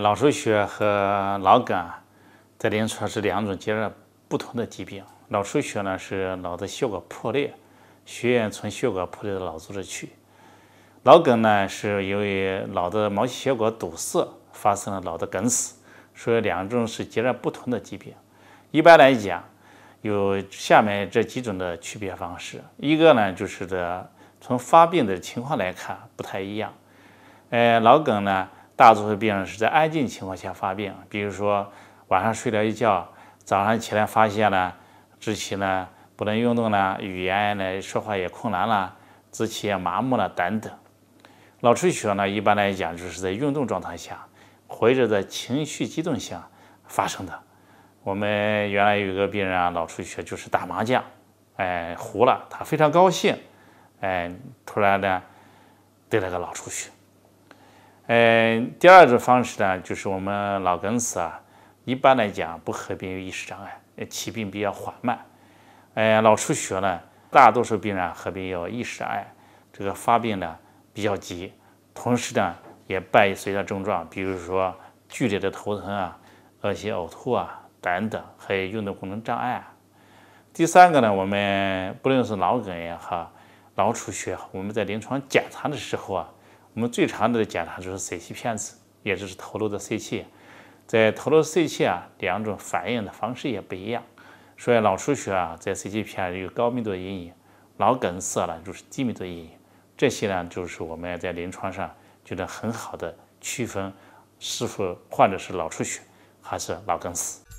脑出血和脑梗在临床是两种截然不同的疾病。脑出血呢是脑的血管破裂，血液从血管破裂的脑组织去；脑梗呢是由于脑的毛细血管堵塞，发生了脑的梗死。所以两种是截然不同的疾病。一般来讲，有下面这几种的区别方式：一个呢就是的，从发病的情况来看不太一样。呃，脑梗呢。大多数病人是在安静情况下发病，比如说晚上睡了一觉，早上起来发现呢，肢体呢不能运动了，语言呢说话也困难了，肢体也麻木了等等。脑出血呢，一般来讲就是在运动状态下或者在情绪激动下发生的。我们原来有个病人啊，脑出血就是打麻将，哎，糊了，他非常高兴，哎，突然呢，得了个脑出血。呃，第二种方式呢，就是我们脑梗死啊，一般来讲不合并有意识障碍，起病比较缓慢。呃，脑出血呢，大多数病人合并有意识障碍，这个发病呢比较急，同时呢也伴随着症状，比如说剧烈的头疼啊、恶心、呕吐啊等等，还有运动功能障碍。第三个呢，我们不论是脑梗也好，脑出血，我们在临床检查的时候啊。我们最常见的检查就是 CT 片子，也就是头颅的 CT，在头颅 CT 啊，两种反应的方式也不一样，所以脑出血啊，在 CT 片有高密度阴影，脑梗塞呢，就是低密度阴影，这些呢，就是我们在临床上就能很好的区分是否患者是脑出血还是脑梗死。